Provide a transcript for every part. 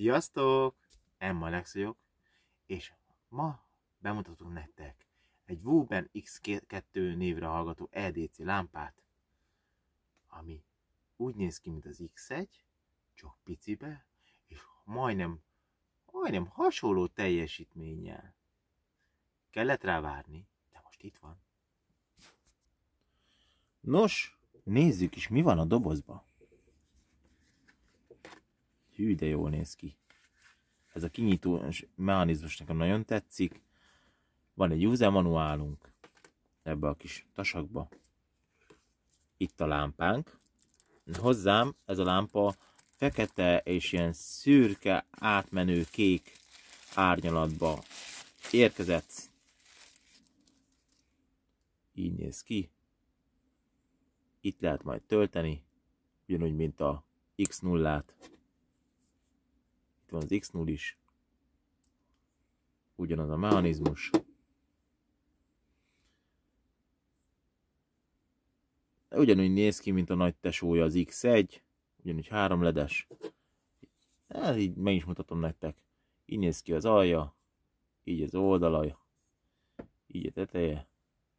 Sziasztok! Emma Alex vagyok, és ma bemutatunk nektek egy Wuben X2 névre hallgató EDC lámpát, ami úgy néz ki, mint az X1, csak picibe, és majdnem, majdnem hasonló teljesítménnyel. Kellett rá várni, de most itt van. Nos, nézzük is, mi van a dobozban. Hű, de jól néz ki. Ez a kinyitó mechanizmus nekem nagyon tetszik. Van egy user manuálunk ebbe a kis tasakba. Itt a lámpánk. Hozzám ez a lámpa fekete és ilyen szürke, átmenő kék árnyalatba érkezett. Így néz ki. Itt lehet majd tölteni, ugyanúgy, mint a X0-át. Itt van az X0 is. Ugyanaz a mechanizmus. De ugyanúgy néz ki, mint a nagy tesója az X1. Ugyanúgy három ledes. Hát így meg is mutatom nektek. Így néz ki az alja, így az oldala. így a teteje,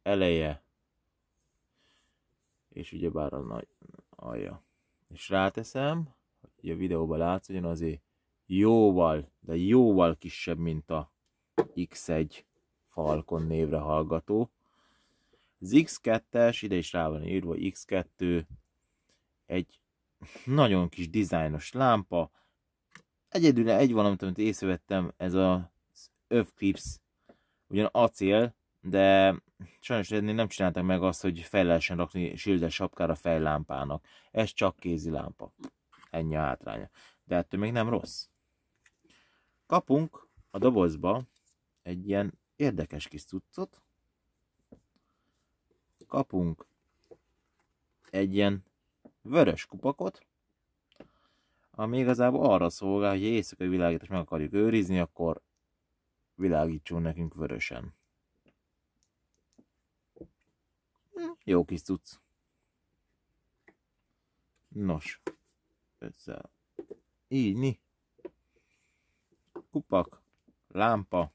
eleje, és ugyebár a nagy alja. És ráteszem, hogy a videóban látsz, ugyanazért jóval, de jóval kisebb, mint a X1 Falcon névre hallgató. Az X2-es, ide is rá van írva, X2, egy nagyon kis dizájnos lámpa. Egyedül egy van, amit, észrevettem, ez az Övclips, ugyan acél, de sajnos nem csináltak meg azt, hogy fel lehessen rakni sildes sapkára fejlámpának. Ez csak kézi lámpa. Ennyi a hátránya. De ettől még nem rossz kapunk a dobozba egy ilyen érdekes kis cuccot. Kapunk egy ilyen vörös kupakot, ami igazából arra szolgál, hogy éjszakai világítást meg akarjuk őrizni, akkor világítson nekünk vörösen. Hm, jó kis cucc. Nos, össze. Így, ni kupak, lámpa,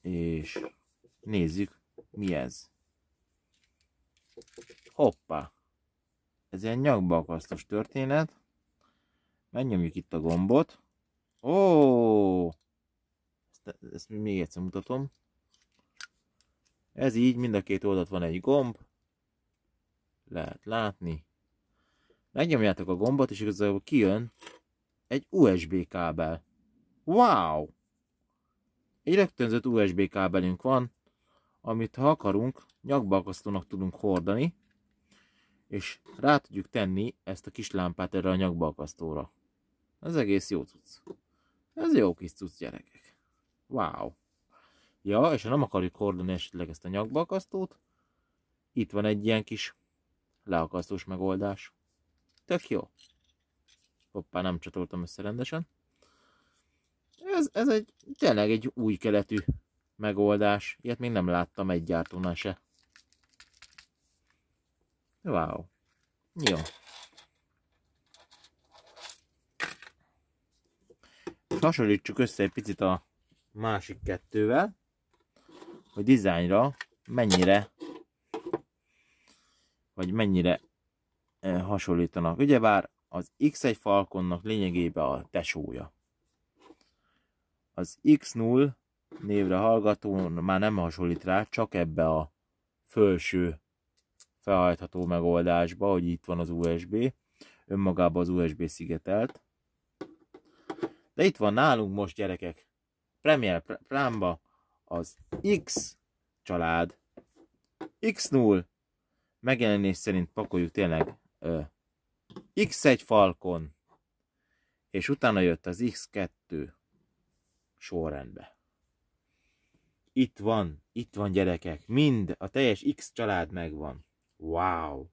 és nézzük, mi ez. Hoppá! Ez ilyen nyakba történet. Megnyomjuk itt a gombot. Ó! Ezt, ezt még egyszer mutatom. Ez így, mind a két oldalt van egy gomb. Lehet látni. Megnyomjátok a gombot, és igazából kijön egy USB kábel. Wow! Egy rögtönzött USB kábelünk van, amit ha akarunk, nyakbalkasztónak tudunk hordani, és rá tudjuk tenni ezt a kis lámpát erre a nyakbalkasztóra. Ez egész jó cucc. Ez jó kis cucc, gyerekek. Wow! Ja, és ha nem akarjuk hordani esetleg ezt a nyakbalkasztót, itt van egy ilyen kis leakasztós megoldás. Tök jó hoppá, nem csatoltam össze rendesen. Ez, ez egy, tényleg egy új keletű megoldás. Ilyet még nem láttam egy gyártónál se. Wow. Jó. Hasonlítsuk össze egy picit a másik kettővel, hogy dizájnra mennyire vagy mennyire eh, hasonlítanak. Ugyebár az X1 falkonnak lényegében a tesója. Az X0 névre hallgató már nem hasonlít rá, csak ebbe a felső felhajtható megoldásba, hogy itt van az USB, önmagában az USB szigetelt. De itt van nálunk most gyerekek, Premier Prime-ba az X család, X0, megjelenés szerint pakoljuk tényleg X1 falkon, és utána jött az X2 sorrendbe. Itt van, itt van gyerekek, mind, a teljes X család megvan. Wow!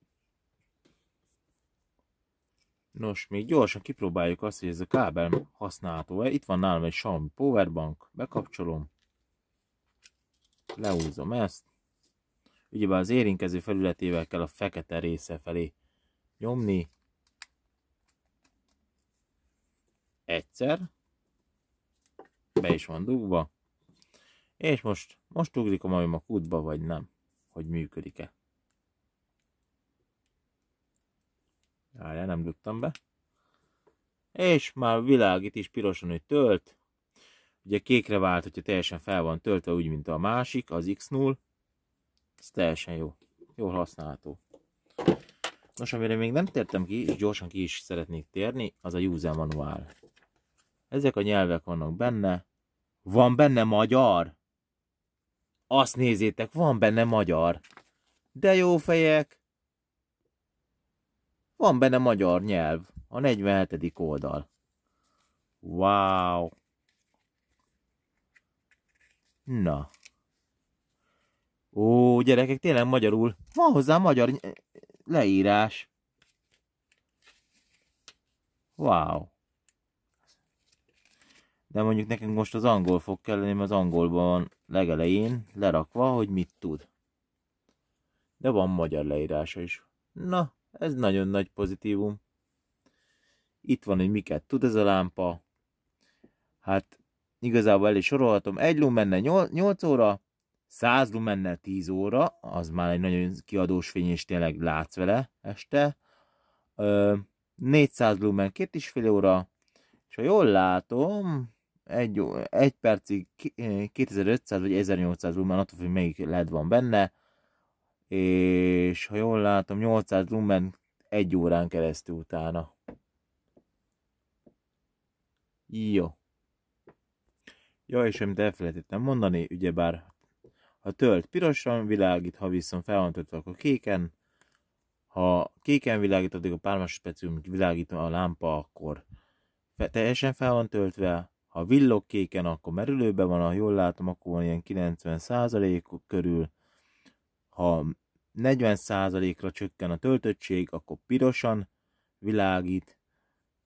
Nos, még gyorsan kipróbáljuk azt, hogy ez a kábel használható-e. Itt van nálam egy Xiaomi powerbank, bekapcsolom, lehúzom ezt. Ugyebár az érinkező felületével kell a fekete része felé nyomni, egyszer, be is van dugva, és most, most ugrik a majom a kútba, vagy nem, hogy működik-e. Várjál, nem dugtam be. És már világít is pirosan, hogy tölt. Ugye kékre vált, hogyha teljesen fel van töltve, úgy, mint a másik, az X0. Ez teljesen jó. Jól használható. Nos, amire még nem tértem ki, és gyorsan ki is szeretnék térni, az a user manuál. Ezek a nyelvek vannak benne. Van benne magyar? Azt nézzétek, van benne magyar. De jó fejek! Van benne magyar nyelv, a 47. oldal. Wow! Na. Ó, gyerekek, tényleg magyarul. Van hozzá magyar leírás. Wow! de mondjuk nekünk most az angol fog kelleni, mert az angolban van legelején lerakva, hogy mit tud. De van magyar leírása is. Na, ez nagyon nagy pozitívum. Itt van, hogy miket tud ez a lámpa. Hát igazából el is sorolhatom. Egy lumenne, 8 óra, 100 lumenne, 10 óra, az már egy nagyon kiadós fény, és tényleg látsz vele este. 400 lumen 2,5 óra, és ha jól látom, egy, egy percig 2500 eh, vagy 1800 lumen, attól hogy melyik LED van benne, és ha jól látom 800 lumen egy órán keresztül utána. Jó. jó és amit elfelejtettem mondani, ugyebár ha tölt pirosan világít, ha viszont fel van töltve, akkor kéken. Ha kéken világít, addig a pármas specium világít a lámpa, akkor teljesen fel van töltve, ha villog kéken, akkor merülőben van, ha jól látom, akkor van ilyen 90 körül. Ha 40 ra csökken a töltöttség, akkor pirosan világít,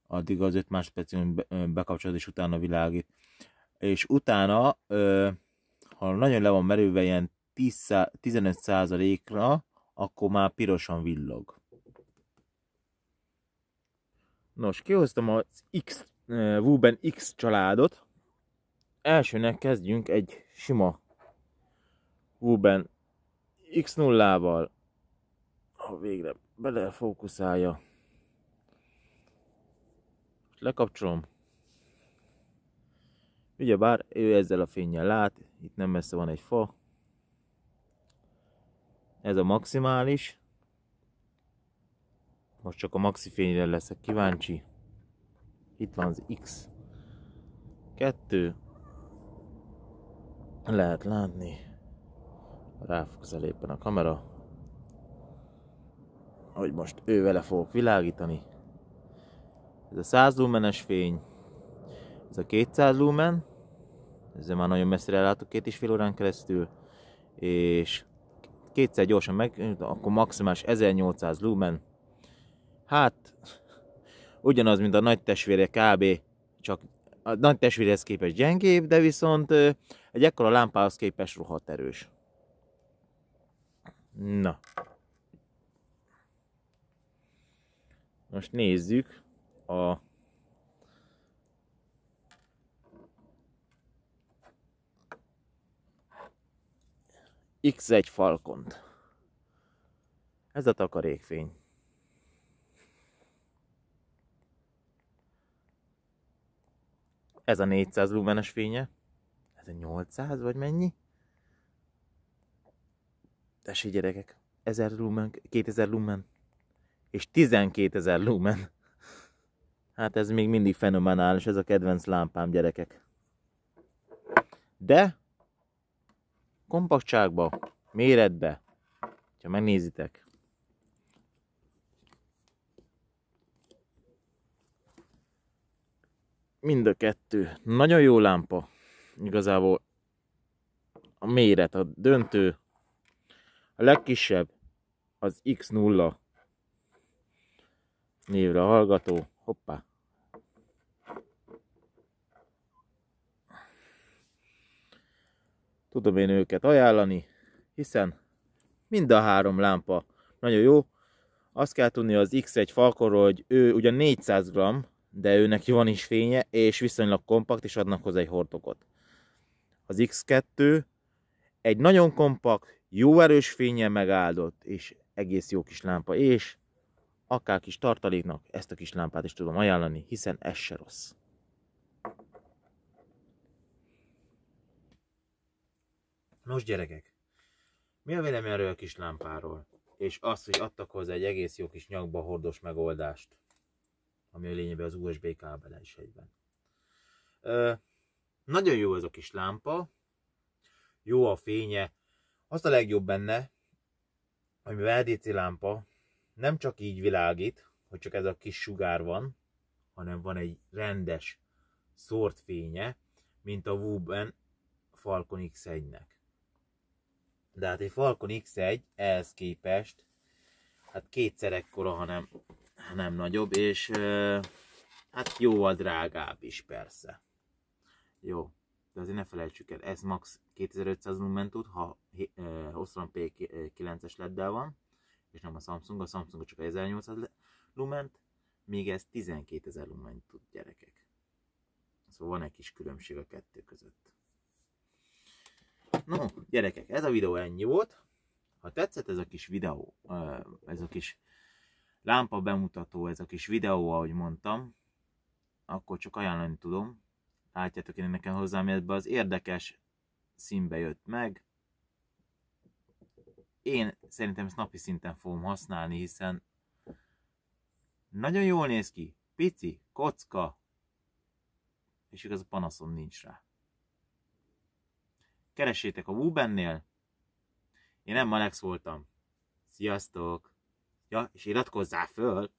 addig az 5 másodpercünk bekapcsolódás utána világít. És utána, ha nagyon le van merülve ilyen 15%-ra, akkor már pirosan villog. Nos, kihoztam az X Wuben X családot. Elsőnek kezdjünk egy sima Wuben X0-val. Ha végre belefókuszálja. Lekapcsolom. bár ő ezzel a fényjel lát, itt nem messze van egy fa. Ez a maximális. Most csak a maxi fényre leszek kíváncsi. Itt van az X. Kettő. Lehet látni. Ráfogsz éppen a kamera. Hogy most ő vele fogok világítani. Ez a 100 lumenes fény. Ez a 200 lumen. Ezzel már nagyon messzire látok két és fél órán keresztül. És kétszer gyorsan meg, akkor maximális 1800 lumen. Hát, ugyanaz, mint a nagy testvére kb. csak a nagy testvérehez képest gyengébb, de viszont egy ekkora lámpához képest rohadt erős. Na. Most nézzük a X1 falkont. Ez a takarékfény. Ez a 400 lumenes fénye. Ez a 800 vagy mennyi? Tessé gyerekek, 1000 lumen, 2000 lumen. És 12.000 lumen. Hát ez még mindig fenomenális, ez a kedvenc lámpám, gyerekek. De kompaktságba, méretbe, ha megnézitek, mind a kettő. Nagyon jó lámpa. Igazából a méret, a döntő. A legkisebb az X0 névre hallgató. Hoppá. Tudom én őket ajánlani, hiszen mind a három lámpa nagyon jó. Azt kell tudni az X1 falkorról, hogy ő ugyan 400 g, de ő neki van is fénye, és viszonylag kompakt, és adnak hozzá egy hortokot. Az X2 egy nagyon kompakt, jó erős fénye megáldott, és egész jó kis lámpa, és akár kis tartaléknak ezt a kis lámpát is tudom ajánlani, hiszen ez se rossz. Nos gyerekek, mi a vélemény erről a kis lámpáról? És az, hogy adtak hozzá egy egész jó kis nyakba hordos megoldást ami a lényegben az USB kábele is egyben. Ö, nagyon jó ez a kis lámpa, jó a fénye. Az a legjobb benne, hogy mivel LDC lámpa nem csak így világít, hogy csak ez a kis sugár van, hanem van egy rendes szórt fénye, mint a Wuben Falcon X1-nek. De hát egy Falcon X1 ehhez képest, hát kétszer ekkora, hanem nem nagyobb, és hát jóval drágább is persze. Jó, de azért ne felejtsük el, ez max 2500 tud ha Osram P9-es led van, és nem a Samsung, a Samsung csak 1800 lument, míg ez 12000 lument tud gyerekek. Szóval van egy kis különbség a kettő között. No, gyerekek, ez a videó ennyi volt. Ha tetszett ez a kis videó, ez a kis lámpa bemutató, ez a kis videó, ahogy mondtam, akkor csak ajánlani tudom. Látjátok, én nekem hozzám ebbe az érdekes színbe jött meg. Én szerintem ezt napi szinten fogom használni, hiszen nagyon jól néz ki, pici, kocka, és igaz a panaszom nincs rá. Keresétek a Wubennél, én nem Alex voltam. Sziasztok! Ja, és iratkozzál föl!